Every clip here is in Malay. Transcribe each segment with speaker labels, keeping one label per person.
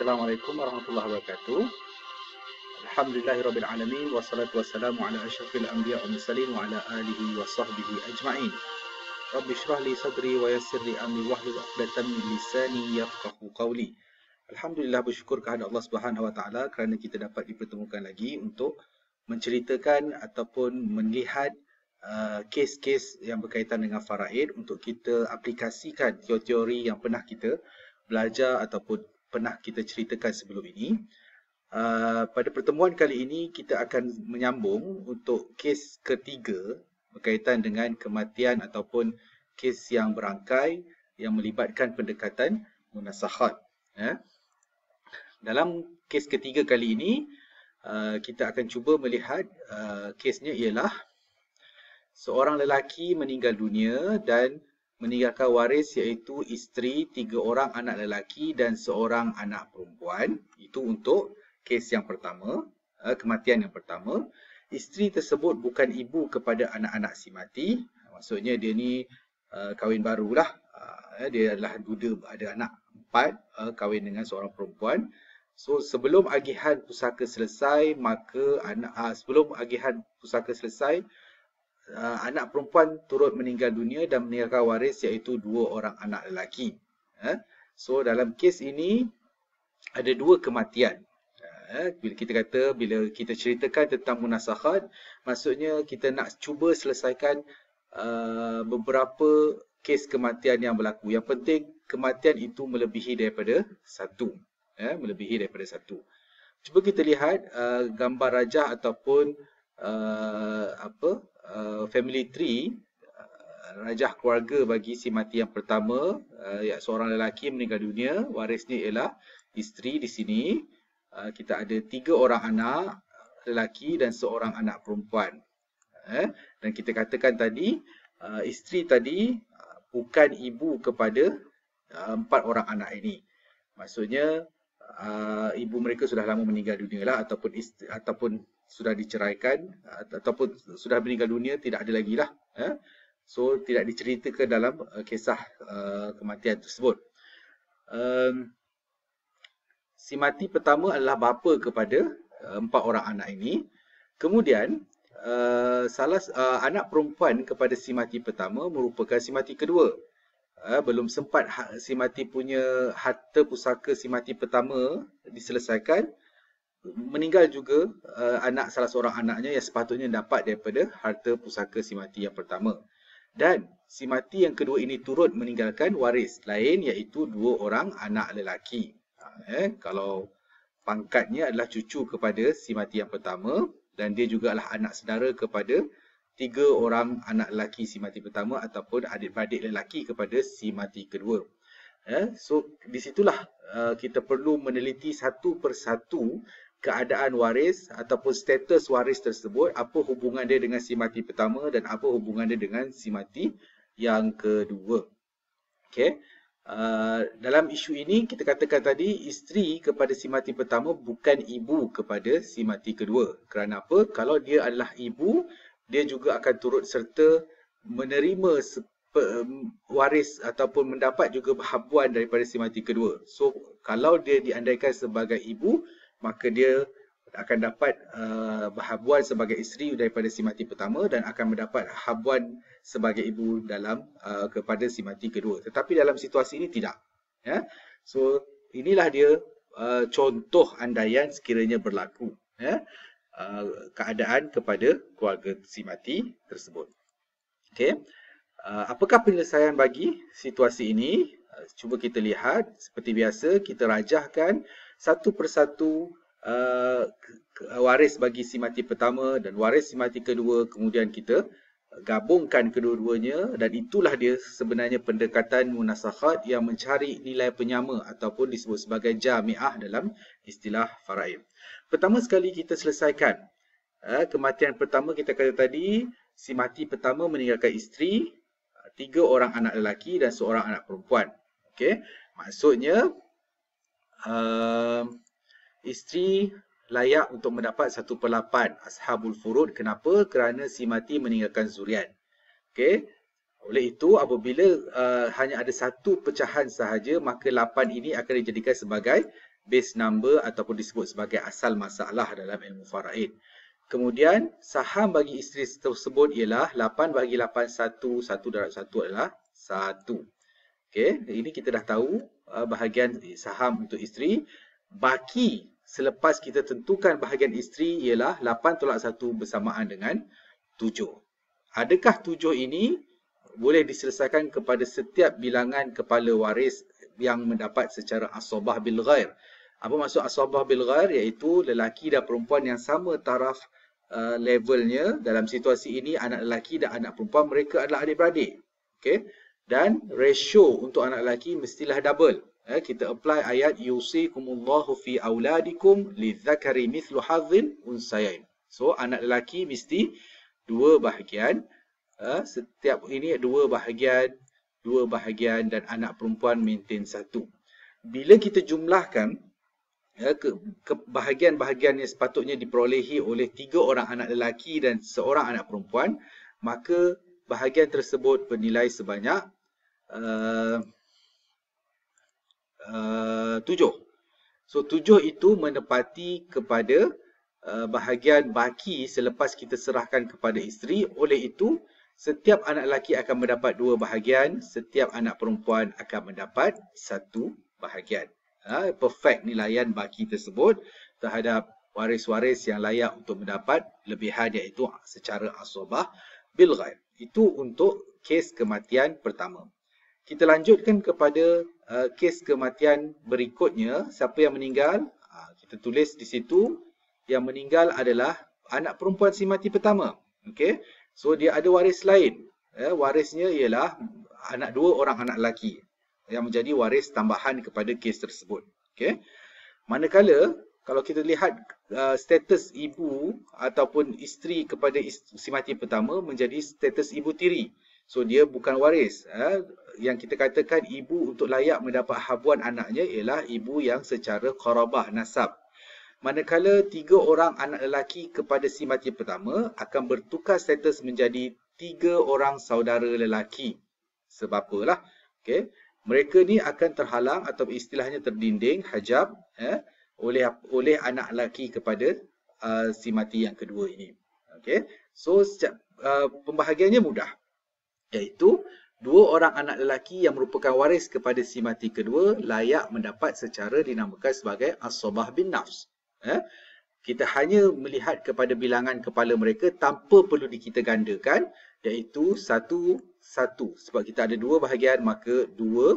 Speaker 1: Assalamualaikum warahmatullahi wabarakatuh. Alhamdulillahirrabbilalamin wassalatu wassalamu ala ashrafil anbiya wa mursalin wa ala alihi wa sahbihi ajma'in. Rabbi syrah li sadri wa yassir li amri wa hlu uqdatan min lisani yafqahu qawli. Alhamdulillah bersyukur kehadirat Allah Subhanahu wa taala kerana kita dapat dipertemukan lagi untuk menceritakan ataupun melihat Uh, kes-kes yang berkaitan dengan faraid untuk kita aplikasikan teori-teori yang pernah kita belajar ataupun pernah kita ceritakan sebelum ini. Uh, pada pertemuan kali ini kita akan menyambung untuk kes ketiga berkaitan dengan kematian ataupun kes yang berangkai yang melibatkan pendekatan munasahat. Eh? Dalam kes ketiga kali ini uh, kita akan cuba melihat uh, kesnya ialah seorang lelaki meninggal dunia dan meninggalkan waris iaitu isteri, tiga orang anak lelaki dan seorang anak perempuan. Itu untuk kes yang pertama, eh, kematian yang pertama. Isteri tersebut bukan ibu kepada anak-anak si mati. Maksudnya dia ni uh, kahwin barulah. Uh, dia adalah duda ada anak empat, uh, kahwin dengan seorang perempuan. So sebelum agihan pusaka selesai, maka anak ah, sebelum agihan pusaka selesai, uh, anak perempuan turut meninggal dunia dan meninggalkan waris iaitu dua orang anak lelaki. Eh? So dalam kes ini ada dua kematian. Ah, bila kita kata, bila kita ceritakan tentang munasahat, maksudnya kita nak cuba selesaikan uh, beberapa kes kematian yang berlaku. Yang penting, kematian itu melebihi daripada satu. Eh, melebihi daripada satu. Cuba kita lihat uh, gambar rajah ataupun uh, apa uh, uh, family tree uh, rajah keluarga bagi si mati yang pertama uh, ya seorang lelaki meninggal dunia warisnya ialah isteri di sini uh, kita ada tiga orang anak lelaki dan seorang anak perempuan eh? dan kita katakan tadi uh, isteri tadi uh, bukan ibu kepada uh, empat orang anak ini maksudnya uh, ibu mereka sudah lama meninggal dunia lah ataupun isteri, ataupun sudah diceraikan eh, ataupun sudah meninggal dunia tidak ada lagi lah. Eh? So tidak diceritakan dalam uh, kisah uh, kematian tersebut. Um, si mati pertama adalah bapa kepada uh, empat orang anak ini. Kemudian uh, salah uh, anak perempuan kepada si mati pertama merupakan si mati kedua. Uh, belum sempat ha, si mati punya harta pusaka si mati pertama diselesaikan meninggal juga uh, anak salah seorang anaknya yang sepatutnya dapat daripada harta pusaka si mati yang pertama. Dan si mati yang kedua ini turut meninggalkan waris lain iaitu dua orang anak lelaki. Ha, eh, kalau pangkatnya adalah cucu kepada si mati yang pertama dan dia juga adalah anak saudara kepada tiga orang anak lelaki si mati pertama ataupun adik adik lelaki kepada si mati kedua. Eh, so, di situlah uh, kita perlu meneliti satu persatu keadaan waris ataupun status waris tersebut, apa hubungan dia dengan si mati pertama dan apa hubungan dia dengan si mati yang kedua. Okay. Uh, dalam isu ini, kita katakan tadi, isteri kepada si mati pertama bukan ibu kepada si mati kedua. Kerana apa? Kalau dia adalah ibu, dia juga akan turut serta menerima waris ataupun mendapat juga habuan daripada si mati kedua. So, kalau dia diandaikan sebagai ibu, maka dia akan dapat uh, habuan sebagai isteri daripada si mati pertama dan akan mendapat habuan sebagai ibu dalam uh, kepada si mati kedua tetapi dalam situasi ini tidak ya so inilah dia uh, contoh andaian sekiranya berlaku ya uh, keadaan kepada keluarga si mati tersebut Okay, uh, apakah penyelesaian bagi situasi ini Eh, cuba kita lihat seperti biasa kita rajahkan satu persatu uh, waris bagi si mati pertama dan waris si mati kedua kemudian kita eh, gabungkan kedua-duanya dan itulah dia sebenarnya pendekatan munasakhat yang mencari nilai penyama ataupun disebut sebagai jami'ah dalam istilah faraid. Pertama sekali kita selesaikan uh, kematian pertama kita kata tadi si mati pertama meninggalkan isteri tiga orang anak lelaki dan seorang anak perempuan. Okey, maksudnya uh, isteri layak untuk mendapat satu per lapan ashabul furud. Kenapa? Kerana si mati meninggalkan zuriat. Okey. Oleh itu apabila uh, hanya ada satu pecahan sahaja, maka lapan ini akan dijadikan sebagai base number ataupun disebut sebagai asal masalah dalam ilmu faraid. Kemudian saham bagi isteri tersebut ialah lapan bagi lapan satu satu darab satu adalah satu. Okey, ini kita dah tahu uh, bahagian saham untuk isteri. Baki selepas kita tentukan bahagian isteri ialah 8 tolak 1 bersamaan dengan 7. Adakah 7 ini boleh diselesaikan kepada setiap bilangan kepala waris yang mendapat secara asobah bil ghair? Apa maksud asobah bil ghair? Iaitu lelaki dan perempuan yang sama taraf uh, levelnya dalam situasi ini anak lelaki dan anak perempuan mereka adalah adik-beradik. Okay? dan ratio untuk anak lelaki mestilah double. Ya, kita apply ayat yusikumullahu fi auladikum lizakari mithlu hadzin unsayain. So anak lelaki mesti dua bahagian ya, setiap ini dua bahagian, dua bahagian dan anak perempuan maintain satu. Bila kita jumlahkan ya, ke, ke bahagian-bahagian yang sepatutnya diperolehi oleh tiga orang anak lelaki dan seorang anak perempuan, maka bahagian tersebut bernilai sebanyak Eh, eh, tujuh. So tujuh itu menepati kepada uh, bahagian baki selepas kita serahkan kepada isteri. Oleh itu, setiap anak lelaki akan mendapat dua bahagian. Setiap anak perempuan akan mendapat satu bahagian. Uh, perfect nilaian baki tersebut terhadap waris-waris yang layak untuk mendapat lebihan iaitu secara asobah bilgai. Itu untuk kes kematian pertama kita lanjutkan kepada uh, kes kematian berikutnya. Siapa yang meninggal? Uh, kita tulis di situ. Yang meninggal adalah anak perempuan si mati pertama. Okay. So, dia ada waris lain. Eh, warisnya ialah anak dua orang anak lelaki yang menjadi waris tambahan kepada kes tersebut. Okay. Manakala, kalau kita lihat uh, status ibu ataupun isteri kepada isteri, si mati pertama menjadi status ibu tiri. So dia bukan waris. Eh? Yang kita katakan ibu untuk layak mendapat habuan anaknya ialah ibu yang secara korobah nasab. Manakala tiga orang anak lelaki kepada si mati pertama akan bertukar status menjadi tiga orang saudara lelaki. Sebab apalah. Okay? Mereka ni akan terhalang atau istilahnya terdinding, hajab eh, ha? oleh oleh anak lelaki kepada uh, si mati yang kedua ini. Okay? So, sejak, uh, pembahagiannya mudah iaitu dua orang anak lelaki yang merupakan waris kepada si mati kedua layak mendapat secara dinamakan sebagai As-Sobah bin Nafs. Eh? Kita hanya melihat kepada bilangan kepala mereka tanpa perlu dikita gandakan iaitu satu satu. Sebab kita ada dua bahagian maka dua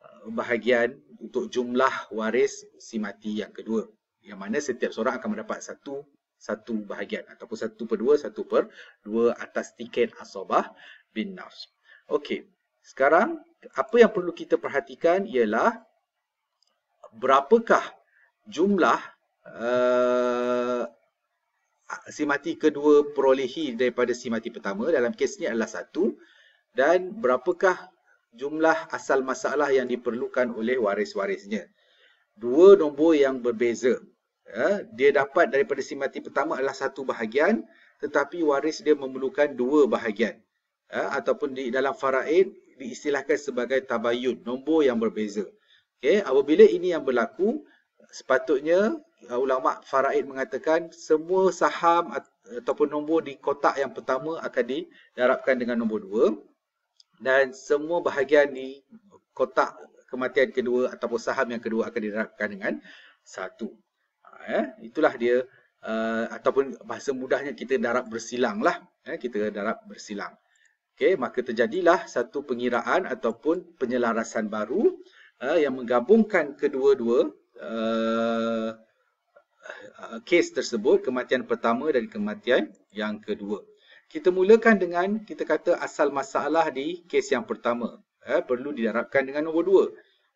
Speaker 1: eh, bahagian untuk jumlah waris si mati yang kedua. Yang mana setiap seorang akan mendapat satu satu bahagian ataupun satu per dua, satu per dua atas tiket asobah bin nafs. Okey. Sekarang apa yang perlu kita perhatikan ialah berapakah jumlah uh, eh, simati kedua perolehi daripada simati pertama dalam kes ni adalah satu dan berapakah jumlah asal masalah yang diperlukan oleh waris-warisnya. Dua nombor yang berbeza. Ya, dia dapat daripada simati pertama adalah satu bahagian tetapi waris dia memerlukan dua bahagian ya, ataupun di dalam faraid diistilahkan sebagai tabayun, nombor yang berbeza. Okey, apabila ini yang berlaku, sepatutnya uh, ulama faraid mengatakan semua saham ataupun nombor di kotak yang pertama akan diharapkan dengan nombor dua dan semua bahagian di kotak kematian kedua ataupun saham yang kedua akan diharapkan dengan satu. Eh, itulah dia uh, ataupun bahasa mudahnya kita darab bersilang lah. Eh, kita darab bersilang. Okey, maka terjadilah satu pengiraan ataupun penyelarasan baru uh, yang menggabungkan kedua-dua eh, eh, kes tersebut, kematian pertama dan kematian yang kedua. Kita mulakan dengan kita kata asal masalah di kes yang pertama. Uh, perlu didarabkan dengan nombor dua.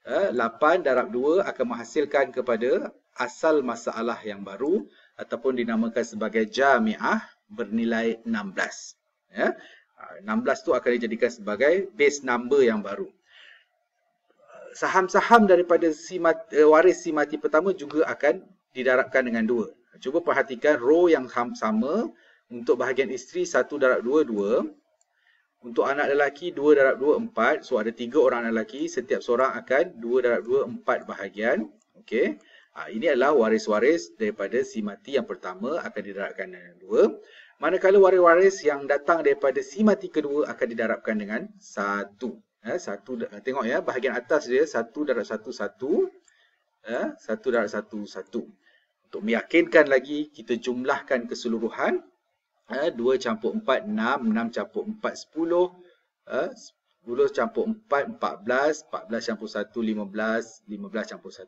Speaker 1: Uh, 8 darab dua akan menghasilkan kepada asal masalah yang baru ataupun dinamakan sebagai jami'ah bernilai 16. Ya. 16 ah, tu akan dijadikan sebagai base number yang baru. Saham-saham daripada si mati, eh, waris si mati pertama juga akan didarabkan dengan dua. Cuba perhatikan row yang sama untuk bahagian isteri 1 darab 2, 2. Untuk anak lelaki 2 darab 2, 4. So ada 3 orang anak lelaki. Setiap seorang akan 2 darab 2, 4 bahagian. Okay. Ha, ini adalah waris-waris daripada si mati yang pertama akan didarabkan dengan dua. Manakala waris-waris yang datang daripada si mati kedua akan didarabkan dengan satu. Eh, satu ha, tengok ya, bahagian atas dia satu darab satu, satu. Eh, satu darab satu, satu. Untuk meyakinkan lagi, kita jumlahkan keseluruhan. Eh, dua campur empat, enam. Enam campur empat, sepuluh. Eh, 12 campur 4, 14, 14 campur 1, 15, 15 campur 1,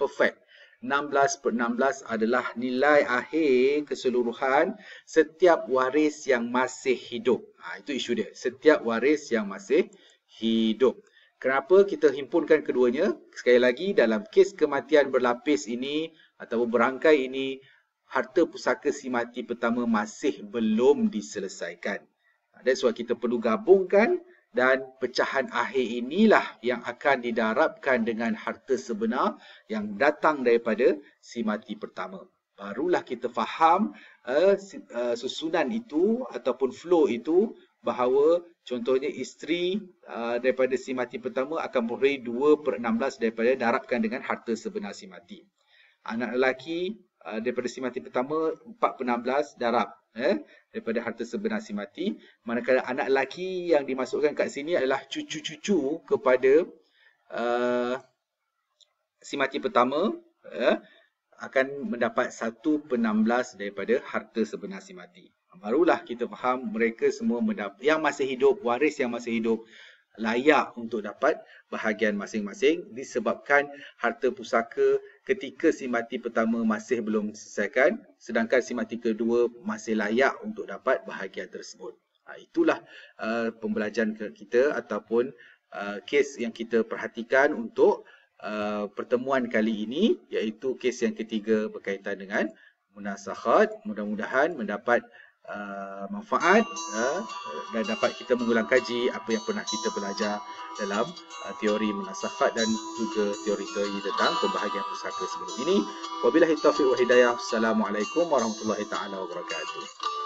Speaker 1: 16. Perfect. 16 per 16 adalah nilai akhir keseluruhan setiap waris yang masih hidup. Ha, itu isu dia. Setiap waris yang masih hidup. Kenapa kita himpunkan keduanya? Sekali lagi, dalam kes kematian berlapis ini atau berangkai ini, harta pusaka si mati pertama masih belum diselesaikan. Ha, that's why kita perlu gabungkan dan pecahan akhir inilah yang akan didarabkan dengan harta sebenar yang datang daripada si mati pertama. Barulah kita faham uh, susunan itu ataupun flow itu bahawa contohnya isteri uh, daripada si mati pertama akan beri 2 per 16 daripada darabkan dengan harta sebenar si mati. Anak lelaki uh, daripada si mati pertama 4 per 16 darab eh, daripada harta sebenar si mati. Manakala anak lelaki yang dimasukkan kat sini adalah cucu-cucu kepada uh, si mati pertama eh, akan mendapat 1/16 daripada harta sebenar si mati. Barulah kita faham mereka semua mendapat, yang masih hidup, waris yang masih hidup layak untuk dapat bahagian masing-masing disebabkan harta pusaka ketika si mati pertama masih belum diselesaikan sedangkan si mati kedua masih layak untuk dapat bahagian tersebut. Ha, itulah uh, pembelajaran kita ataupun uh, kes yang kita perhatikan untuk uh, pertemuan kali ini iaitu kes yang ketiga berkaitan dengan munasahat mudah-mudahan mendapat uh, manfaat uh, dan dapat kita mengulang kaji apa yang pernah kita belajar dalam uh, teori munasafat dan juga teori-teori tentang pembahagian pusaka sebelum ini. Wabillahi taufiq wa hidayah. Assalamualaikum warahmatullahi taala wabarakatuh.